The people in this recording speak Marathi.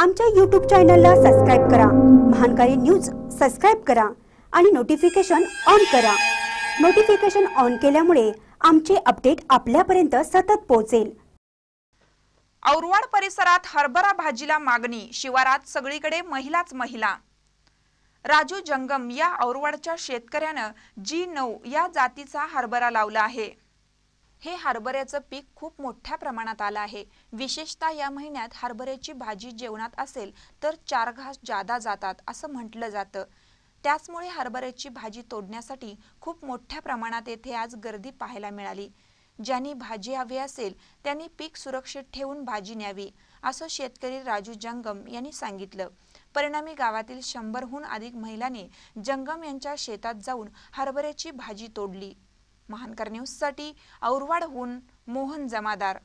आमच्या यूट्यूब चॅनलला सबस्क्राईब करा महानकारी न्यूज सबस्क्राईब करा आणि नोटिफिकेशन ऑन करा नोटिफिकेशन ऑन केल्यामुळे आमचे अपडेट आपल्यापर्यंत सतत पोहोचेल औरवाड परिसरात हरभरा भाजीला मागणी शिवारात सगळीकडे महिलाच महिला राजू जंगम या औरवाडच्या शेतकऱ्यानं जी नऊ या जातीचा हरभरा लावला आहे हे हरभऱ्याचं पीक खूप मोठ्या प्रमाणात आलं आहे विशेषतः या महिन्यात हरभऱ्याची भाजी जेवणात असेल तर चार घास जादा जातात असं म्हटलं जातं त्याचमुळे हरभऱ्याची भाजी तोडण्यासाठी खूप मोठ्या प्रमाणात येथे आज गर्दी पाहायला मिळाली ज्यांनी भाजी हवी असेल त्यांनी पीक सुरक्षित ठेवून भाजी न्यावी असं शेतकरी राजू जंगम यांनी सांगितलं परिणामी गावातील शंभरहून अधिक महिलांनी जंगम यांच्या शेतात जाऊन हरभऱ्याची भाजी तोडली महानकर न्यूजसाठी औरवाडहून मोहन जमादार